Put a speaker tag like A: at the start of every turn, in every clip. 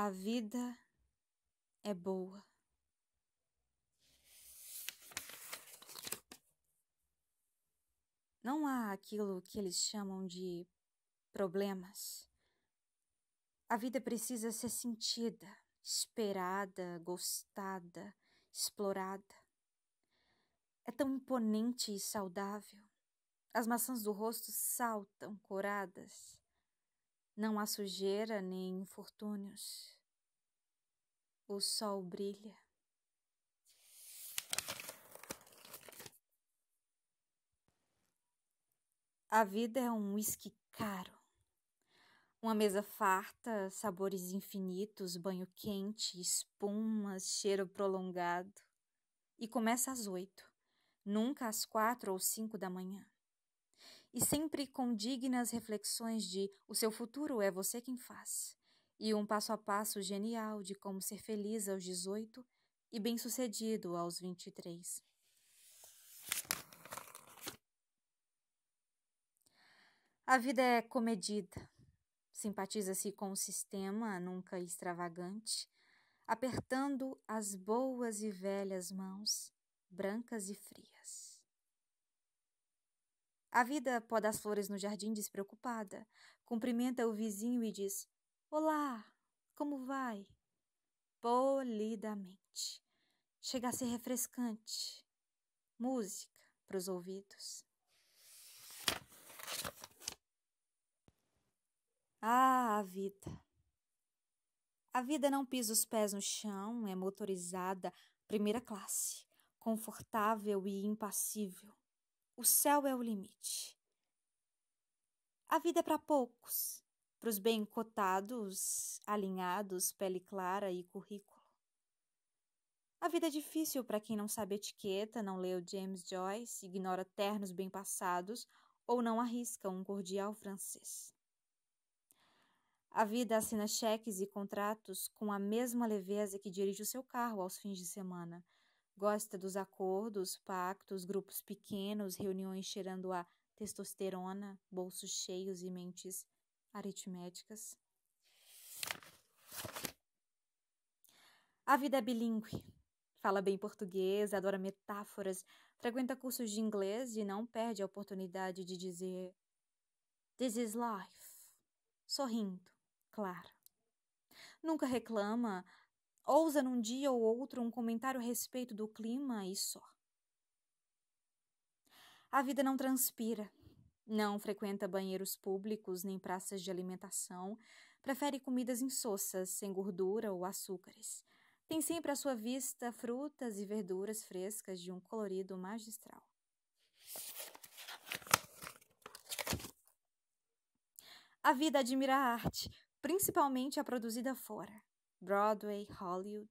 A: A vida é boa. Não há aquilo que eles chamam de problemas. A vida precisa ser sentida, esperada, gostada, explorada. É tão imponente e saudável. As maçãs do rosto saltam coradas. Não há sujeira nem infortúnios. O sol brilha. A vida é um uísque caro. Uma mesa farta, sabores infinitos, banho quente, espumas, cheiro prolongado. E começa às oito, nunca às quatro ou cinco da manhã e sempre com dignas reflexões de o seu futuro é você quem faz, e um passo a passo genial de como ser feliz aos 18 e bem-sucedido aos 23. A vida é comedida. Simpatiza-se com o sistema, nunca extravagante, apertando as boas e velhas mãos, brancas e frias. A vida poda as flores no jardim despreocupada, cumprimenta o vizinho e diz: Olá, como vai? Polidamente. Chega a ser refrescante. Música para os ouvidos. Ah, a vida. A vida não pisa os pés no chão, é motorizada, primeira classe, confortável e impassível. O céu é o limite. A vida é para poucos, para os bem cotados, alinhados, pele clara e currículo. A vida é difícil para quem não sabe etiqueta, não leu James Joyce, ignora ternos bem passados ou não arrisca um cordial francês. A vida assina cheques e contratos com a mesma leveza que dirige o seu carro aos fins de semana, Gosta dos acordos, pactos, grupos pequenos, reuniões cheirando a testosterona, bolsos cheios e mentes aritméticas. A vida é bilíngue. Fala bem português, adora metáforas, frequenta cursos de inglês e não perde a oportunidade de dizer This is life. Sorrindo, claro. Nunca reclama, ousa num dia ou outro um comentário a respeito do clima e só. A vida não transpira, não frequenta banheiros públicos nem praças de alimentação, prefere comidas insossas, sem gordura ou açúcares. Tem sempre à sua vista frutas e verduras frescas de um colorido magistral. A vida admira a arte, principalmente a produzida fora. Broadway, Hollywood,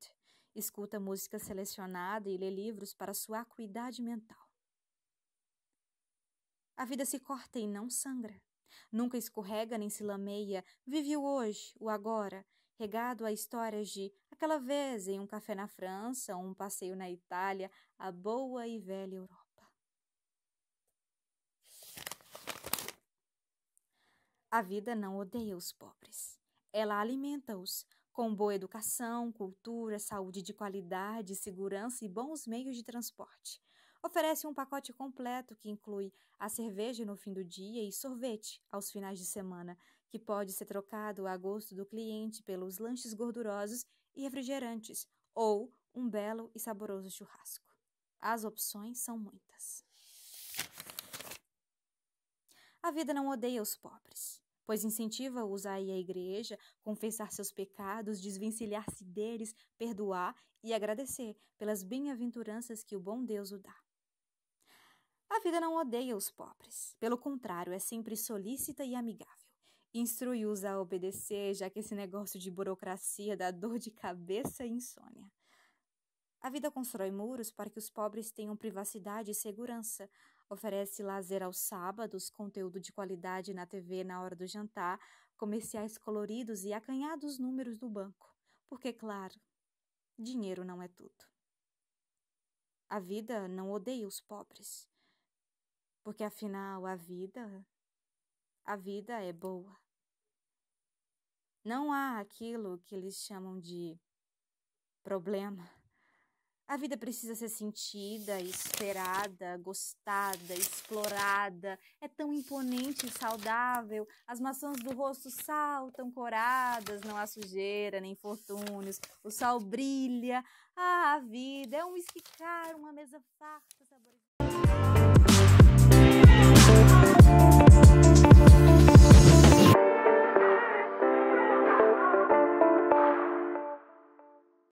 A: escuta música selecionada e lê livros para sua acuidade mental. A vida se corta e não sangra. Nunca escorrega nem se lameia, vive o hoje, o agora, regado a histórias de aquela vez em um café na França, um passeio na Itália, a boa e velha Europa. A vida não odeia os pobres. Ela alimenta-os, com boa educação, cultura, saúde de qualidade, segurança e bons meios de transporte. Oferece um pacote completo que inclui a cerveja no fim do dia e sorvete aos finais de semana, que pode ser trocado a gosto do cliente pelos lanches gordurosos e refrigerantes, ou um belo e saboroso churrasco. As opções são muitas. A vida não odeia os pobres pois incentiva-os a ir à igreja, confessar seus pecados, desvencilhar-se deles, perdoar e agradecer pelas bem-aventuranças que o bom Deus o dá. A vida não odeia os pobres, pelo contrário, é sempre solícita e amigável. Instrui-os a obedecer, já que esse negócio de burocracia dá dor de cabeça e insônia. A vida constrói muros para que os pobres tenham privacidade e segurança, oferece lazer aos sábados, conteúdo de qualidade na TV na hora do jantar, comerciais coloridos e acanhados números do banco. Porque, claro, dinheiro não é tudo. A vida não odeia os pobres. Porque afinal, a vida. a vida é boa. Não há aquilo que eles chamam de problema. A vida precisa ser sentida, esperada, gostada, explorada. É tão imponente e saudável. As maçãs do rosto saltam coradas, não há sujeira nem infortúnios. O sol brilha. Ah, a vida é um esquicar, uma mesa farta,